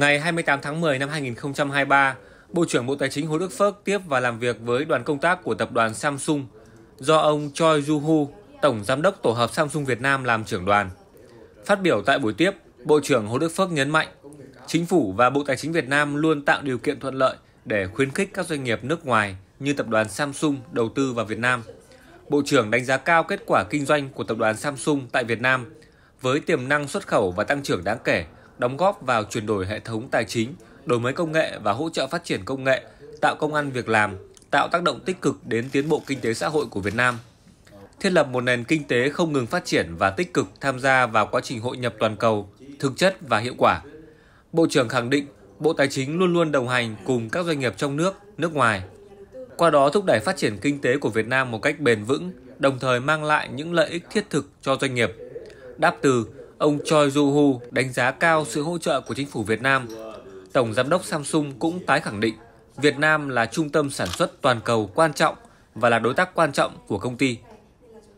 Ngày 28 tháng 10 năm 2023, Bộ trưởng Bộ Tài chính Hồ Đức Phước tiếp và làm việc với đoàn công tác của tập đoàn Samsung do ông Choi Ju-hu, Tổng Giám đốc Tổ hợp Samsung Việt Nam làm trưởng đoàn. Phát biểu tại buổi tiếp, Bộ trưởng Hồ Đức Phước nhấn mạnh, Chính phủ và Bộ Tài chính Việt Nam luôn tạo điều kiện thuận lợi để khuyến khích các doanh nghiệp nước ngoài như tập đoàn Samsung đầu tư vào Việt Nam. Bộ trưởng đánh giá cao kết quả kinh doanh của tập đoàn Samsung tại Việt Nam với tiềm năng xuất khẩu và tăng trưởng đáng kể – đóng góp vào chuyển đổi hệ thống tài chính, đổi mới công nghệ và hỗ trợ phát triển công nghệ, tạo công an việc làm, tạo tác động tích cực đến tiến bộ kinh tế xã hội của Việt Nam. Thiết lập một nền kinh tế không ngừng phát triển và tích cực tham gia vào quá trình hội nhập toàn cầu, thực chất và hiệu quả. Bộ trưởng khẳng định Bộ Tài chính luôn luôn đồng hành cùng các doanh nghiệp trong nước, nước ngoài. Qua đó thúc đẩy phát triển kinh tế của Việt Nam một cách bền vững, đồng thời mang lại những lợi ích thiết thực cho doanh nghiệp. Đáp từ Ông Choi Joo-hoo đánh giá cao sự hỗ trợ của chính phủ Việt Nam. Tổng giám đốc Samsung cũng tái khẳng định Việt Nam là trung tâm sản xuất toàn cầu quan trọng và là đối tác quan trọng của công ty.